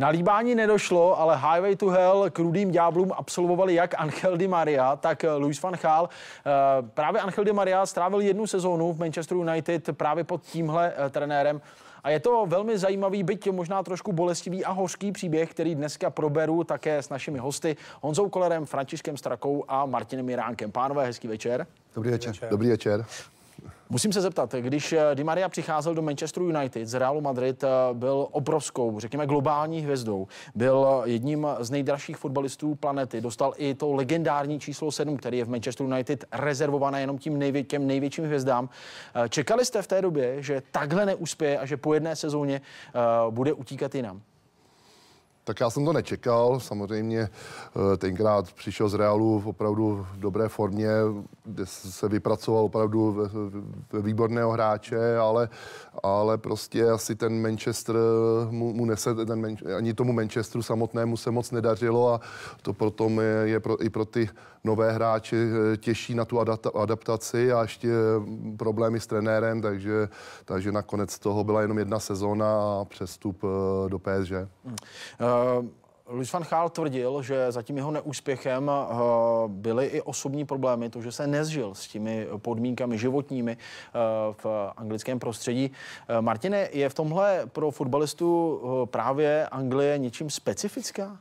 Na líbání nedošlo, ale Highway to Hell k rudým ďáblům absolvovali jak Angel Di Maria, tak eh, Luis van Gaal. Eh, právě Angel Di Maria strávil jednu sezónu v Manchesteru United právě pod tímhle eh, trenérem. A je to velmi zajímavý, byť možná trošku bolestivý a hořký příběh, který dneska proberu také s našimi hosty Honzou Kolerem, Františkem Strakou a Martinem Jiránkem. Pánové, hezký večer. Dobrý večer. Dobrý večer. Dobrý večer. Musím se zeptat, když eh, Di Maria přicházel do Manchester United z Realu Madrid, eh, byl obrovskou, řekněme, globální hvězdou. Byl eh, jedním z nejdražších fotbalistů planety. Dostal i to legendární číslo 7, který je v Manchester United rezervované jenom tím nejvě- těm největším hvězdám. Čekali jste v té době, že takhle neuspěje a že po jedné sezóně bude utíkat jinam? Tak já jsem to nečekal, samozřejmě eh, tenkrát přišel z Realu v opravdu dobré formě, kde se vypracoval opravdu ve, výborného hráče, ale, ale prostě asi ten Manchester mu, mu nese, ten Man, ani tomu Manchesteru samotnému se moc nedařilo a to proto je, je pro, i pro ty nové hráče eh, těžší na tu adaptaci a ještě problémy s trenérem, takže, takže nakonec toho byla jenom jedna sezóna a přestup eh, do PSG. Hmm. Eh, Luis van Gaal tvrdil, že zatím jeho neúspěchem eh, byly i osobní problémy, to, že se nezžil s těmi podmínkami životními eh, v anglickém prostředí. Martine, je v tomhle pro fotbalistu právě Anglie něčím specifická?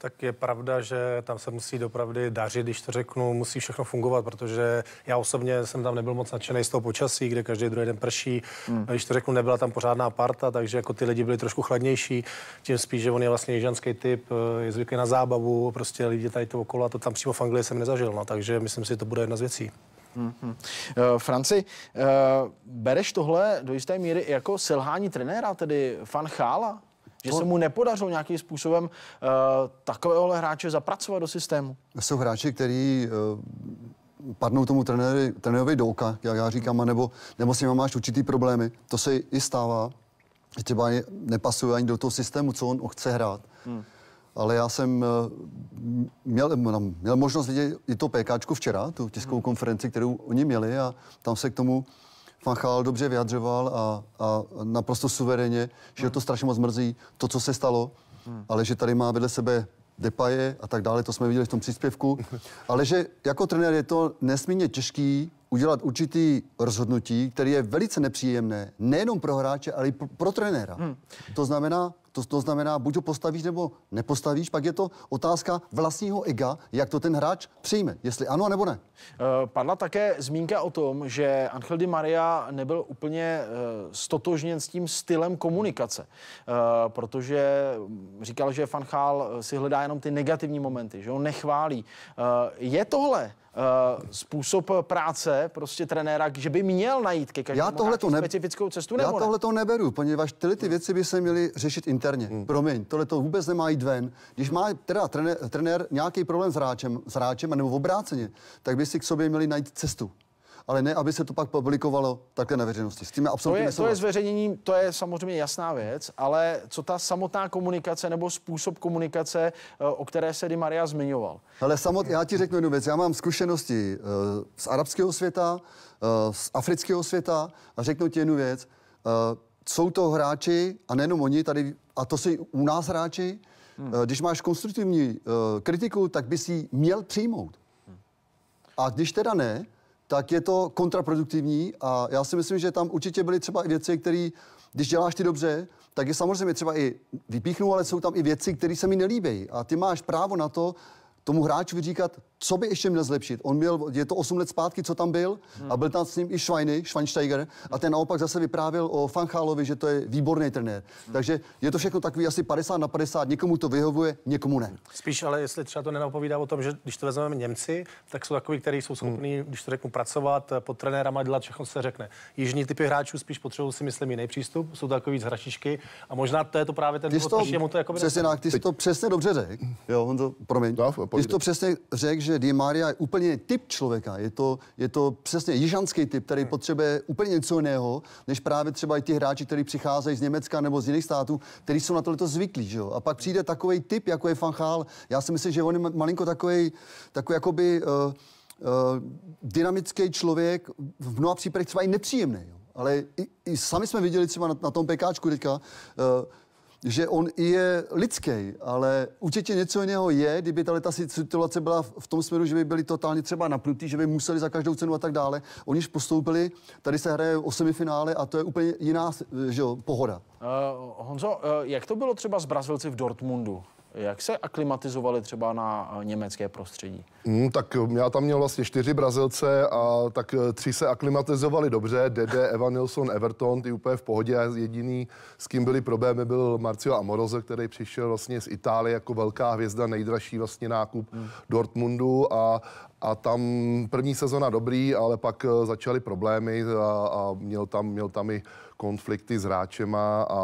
Tak je pravda, že tam se musí dopravdy dařit, když to řeknu, musí všechno fungovat, protože já osobně jsem tam nebyl moc nadšený z toho počasí, kde každý druhý den prší. Hmm. Když to řeknu, nebyla tam pořádná parta, takže jako ty lidi byli trošku chladnější, tím spíš, že on je vlastně jižanský typ, eh, je zvyklý na zábavu, prostě lidi tady to okolo, a to tam přímo v Anglii jsem nezažil, no, takže myslím si, že to bude jedna z věcí. Mm-hmm. Uh, Franci, uh, bereš tohle do jisté míry jako selhání trenéra, tedy fan Chála? Že se mu nepodařilo nějakým způsobem uh, takovéhohle hráče zapracovat do systému? Jsou hráči, který uh, padnou tomu trenéry, trenérovi do oka, jak já říkám, nebo, nebo s nimi máš určitý problémy. To se i stává, že třeba nepasuje ani do toho systému, co on chce hrát. Hmm ale já jsem eh, měl, no, měl možnost vidět i to PKčku včera, tu tiskovou hmm. konferenci, kterou oni měli a tam se k tomu Fanchal dobře vyjadřoval a, a naprosto suverénně, že hmm. to strašně moc mrzí, to, co se stalo, hmm. ale že tady má vedle sebe Depaje a tak dále, to jsme viděli v tom příspěvku, ale že jako trenér je to nesmírně těžký udělat určitý rozhodnutí, které je velice nepříjemné, nejenom pro hráče, ale i pro, pro trenéra. Hmm. To znamená, to, to znamená, buď ho postavíš nebo nepostavíš, pak je to otázka vlastního ega, jak to ten hráč přijme, jestli ano nebo ne. Eh, padla také zmínka o tom, že Angel Di Maria nebyl úplně eh, stotožněn s tím stylem komunikace, eh, protože mm, říkal, že Fanchal si hledá jenom ty negativní momenty, že ho nechválí. Je tohle Eh, způsob práce prostě trenéra, že by měl najít ke každému já tohle to ne... specifickou cestu? Já tohle ne? to neberu, poněvadž tyhle ty hmm. věci by se měly řešit interně. Hmm. Promiň, tohle to vůbec nemá jít ven. Když má teda trenér, trenér nějaký problém s hráčem, s hráčem nebo v obráceně, tak by si k sobě měli najít cestu ale ne, aby se to pak publikovalo také na veřejnosti. S tím je absolutně to je, to je zveřejnění, to je samozřejmě jasná věc, ale co ta samotná komunikace nebo způsob komunikace, eh, o které se Di Maria zmiňoval? Ale samot, já ti řeknu jednu věc. Já mám zkušenosti eh, z arabského světa, eh, z afrického světa a řeknu ti jednu věc. Jsou to hráči, a nejenom oni tady, a to jsou u nás hráči, Hmm. Když máš konstruktivní kritiku, tak bys ji měl přijmout. A když teda ne, tak je to kontraproduktivní a já si myslím, že tam určitě byly třeba i věci, které, když děláš ty dobře, tak je samozřejmě třeba i vypíchnu, ale jsou tam i věci, které se mi nelíbí. A ty máš právo na to tomu hráčovi říkat, co by ještě měl zlepšit. On měl, je to 8 let zpátky, co tam byl, hmm. a byl tam s ním i Schweiny, Schweinsteiger, a ten naopak zase vyprávěl o Fanchálovi, že to je výborný trenér. Hmm. Takže je to všechno takový asi 50 na 50, někomu to vyhovuje, někomu ne. Spíš ale jestli třeba to nenapovídá o tom, že když to vezmeme Němci, tak jsou takový, kteří jsou schopní, hmm. když to řeknu, pracovat eh, pod trenérama, dělat všechno, co se řekne. Jižní typy hráčů spíš potřebují si myslím jiný přístup, jsou takový z hračičky a možná to je to právě ten, ty důvod, to, to jako. Přesně, ty to přesně dobře řekl. Jo, on to, promiň. Dáv, no, vy jste to přesně řekl, že Di Maria je úplně typ člověka. Je to, je to přesně jižanský typ, který hmm. potřebuje úplně něco jiného, než právě třeba i ti hráči, kteří přicházejí z Německa nebo z jiných států, kteří jsou na tohle zvyklí. Že jo? A pak přijde takový typ, jako je Fanchal. Já si myslím, že on je malinko takový, takový jakoby, uh, uh, dynamický člověk, v mnoha případech třeba i nepříjemný. Jo? Ale i, i sami jsme viděli třeba na, na tom pekáčku teďka, uh, že on je lidský, ale určitě něco jiného je, kdyby tady ta situace byla v tom směru, že by byli totálně třeba napnutí, že by museli za každou cenu a tak dále. Oni postoupili, tady se hraje o semifinále a to je úplně jiná že jo, pohoda. Uh, Honzo, uh, jak to bylo třeba s Brazilci v Dortmundu? Jak se aklimatizovali třeba na eh, německé prostředí? Hmm, tak eh, já tam měl vlastně čtyři Brazilce a tak eh, tři se aklimatizovali dobře. Dede, Evan Nilsson, Everton, ty úplně v pohodě. jediný, s kým byly problémy, byl Marcio Amoroze, který přišel vlastně z Itálie jako velká hvězda, nejdražší vlastně nákup hmm. Dortmundu a, a tam první sezona dobrý, ale pak začaly problémy a, a měl, tam, měl tam i konflikty s hráčema a,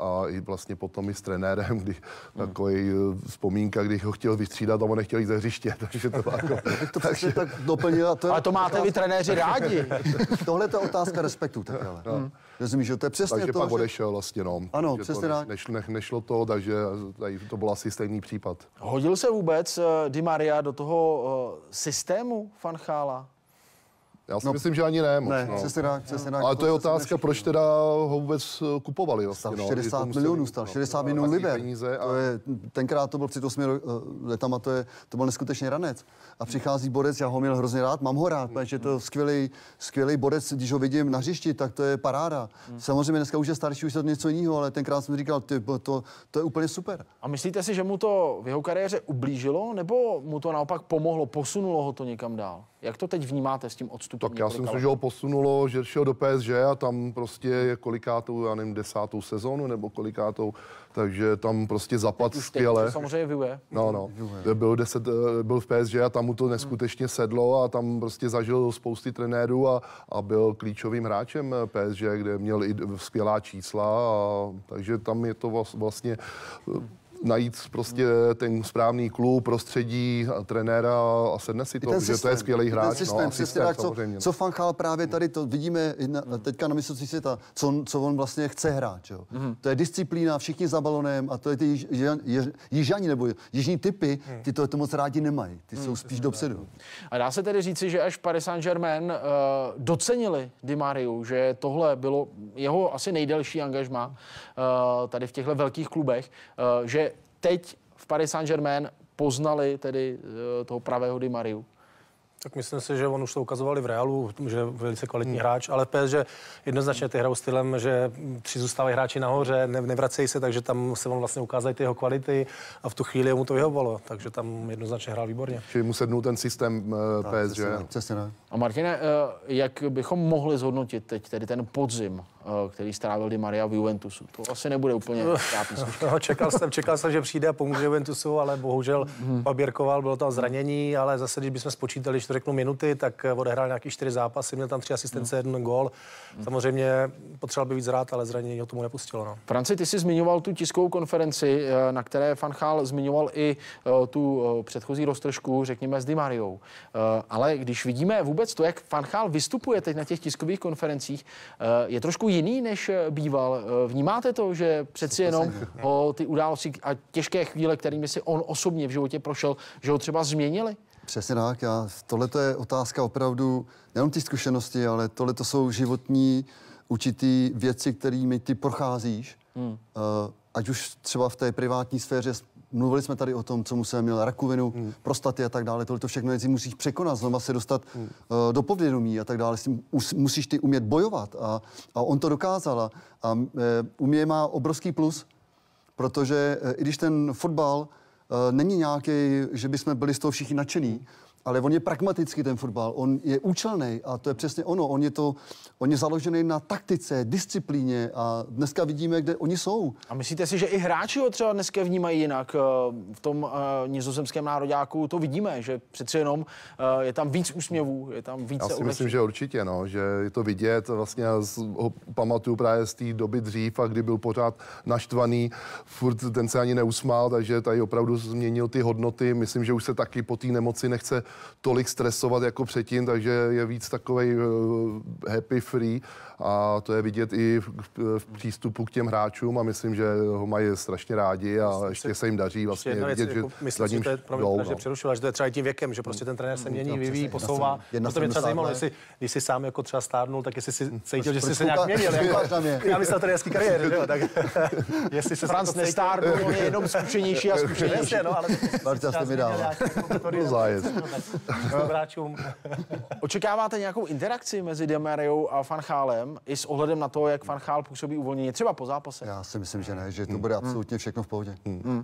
a i vlastně potom i s trenérem, kdy hmm. takový eh, vzpomínka, když ho chtěl vystřídat a on nechtěl jít ze hřiště, takže to jako... to takže... tak doplnila. To Ale to máte otázka... vy trenéři rádi. Tohle je ta otázka respektu tak no, ale. No. Rozumíš, že to je přesně takže to, pak že... odešel vlastně, no. Ano, že přesně to nešlo, ne, nešlo to, takže tady to byl asi stejný případ. Hodil se vůbec uh, Di Maria do toho uh, systému Fanchála? Já si no, myslím, že ani ne. Moc, ne, no. cestina, cestina, Ale to je otázka, proč no. teda ho vůbec eh, kupovali. Vlastně, stal no, 60 milionů, stal 60 no, no, milionů vlastně liber. Peníze a... to je, tenkrát to byl před 8 eh, letama, to, je, to byl neskutečný ranec. A přichází borec, já ho měl hrozně rád, mám ho rád, protože to je skvělý, skvělý borec, když ho vidím na hřišti, tak to je paráda. Hmm. Samozřejmě dneska už je starší, už je to něco jiného, ale tenkrát jsem říkal, ty, to, to je úplně super. A myslíte si, že mu to v jeho kariéře ublížilo, nebo mu to naopak pomohlo, posunulo ho to někam dál? Jak to teď vnímáte s tím odstupem? Tak já si myslím, že ho posunulo, že šel do PSG a tam prostě je kolikátou, já nevím, desátou sezónu nebo kolikátou, takže tam prostě zapad skvěle. samozřejmě vyuje. No, no. Vyuje. Byl, deset, eh, byl v PSG a tam mu to neskutečně sedlo a tam prostě zažil spousty trenérů a, a byl klíčovým hráčem eh, PSG, kde měl i skvělá čísla, a, takže tam je to vlastně eh, najít prostě ten správný klub, prostředí, trenéra a sedne si to, ten že systém, to je skvělý hráč. Ten systém, no, systém, tak, co, co Fanchal právě tady to vidíme na, teďka na mistrovství světa, co, co on vlastně chce hrát. Jo. Mm-hmm. To je disciplína, všichni za balonem a to je ty jižani nebo jižní typy, mhm. ty to, to moc rádi nemají, ty mm, jsou spíš dopředu. A dá se tedy říci, že až Paris Saint-Germain uh, docenili Di Mariu, že tohle bylo jeho asi nejdelší angažma uh, tady v těchto velkých klubech, uh, že teď v Paris Saint-Germain poznali tedy eh, toho pravého Di Mariu. Tak myslím si, že on už to ukazovali v Realu, že je velice kvalitní hmm. hráč, ale PS, že jednoznačně ty hrajou stylem, že tři zůstávají hráči nahoře, nevracejí se, takže tam se on vlastně ukázají ty jeho kvality a v tu chvíli mu to vyhovovalo, takže tam jednoznačně hrál výborně. Čili mu sednul ten systém PS, eh, že Přesně, přesně ne. A Martine, eh, jak bychom mohli zhodnotit teď tedy ten podzim Eh, který strávil Di Maria v Juventusu. To asi nebude úplně no, čekal jsem, čekal jsem, že přijde a pomůže Juventusu, ale bohužel hmm. Pabírkoval, bylo tam zranění, ale zase, když bychom spočítali, když to řeknu minuty, tak eh, odehrál nějaký čtyři zápasy, měl tam tři asistence, hmm. jeden gol. Hmm. Samozřejmě potřeboval by víc rád, ale zranění ho tomu nepustilo. No. Franci, ty jsi zmiňoval tu tiskovou konferenci, eh, na které Fanchal zmiňoval i tu předchozí roztržku, řekněme, s Di Mariou. Ale když vidíme vůbec to, jak Fanchal vystupuje teď na těch tiskových konferencích, je trošku jiný, než eh, býval. Eh, vnímáte to, že přeci jenom ho ty události a těžké chvíle, kterými si on osobně v životě prošel, že ho třeba změnili? Přesně tak. Já, tohle je otázka opravdu nejenom ty zkušenosti, ale tohle to jsou životní určitý věci, kterými ty procházíš. Hmm. Eh, ať už třeba v té privátní sféře Mluvili jsme tady o tom, co musel měl rakovinu, hmm. prostaty a tak dále. Tohle to všechno věci musíš překonat, znova se dostat hmm. uh, do povědomí a tak dále. S tím musíš ty umět bojovat a, a on to dokázal. A, a uh, eh, umě má obrovský plus, protože uh, i když ten fotbal uh, není nějaký, že bychom byli z toho všichni nadšení, ale on je pragmatický ten fotbal, on je účelný a to je přesně ono. On je, to, on je založený na taktice, disciplíně a dneska vidíme, kde oni jsou. A myslíte si, že i hráči ho třeba dneska vnímají jinak? Eh, v tom uh, nizozemském národáku to vidíme, že přece jenom uh, je tam víc úsměvů, je tam víc. Já si odečů. myslím, že určitě, no, že je to vidět. Vlastně z, ho pamatuju právě z té doby dřív a kdy byl pořád naštvaný, furt ten se ani neusmál, takže tady opravdu změnil ty hodnoty. Myslím, že už se taky po té nemoci nechce tolik stresovat jako předtím, takže je víc takový eh, happy free a to je vidět i v, v přístupu k těm hráčům a myslím, že ho mají strašně rádi a ještě se jim daří vlastně jedna věc, vidět, jako, že myslím, že to je, promiň, no. že přerušil, že to je třeba i tím věkem, že prostě ten trenér se mm, mění, no, vyvíjí, posouvá. Jedna to mě třeba zajímalo, jestli, když jsi sám jako třeba stárnul, tak jestli si cítil, že jsi se nějak měnil. Jako, já myslel trenerský kariéry, že? tak jestli se Franc jako nestárnul, on je jenom zkušenější a zkušenější. no, jste mi dal. To jako no, zájezd hráčům. Očekáváte nějakou interakci mezi Demariou a Fanchálem i s ohledem na to, jak Fanchál působí uvolněně třeba po zápase? Já si myslím, že ne, že to hmm. bude hmm. absolutně všechno v pohodě. Hmm. Hmm.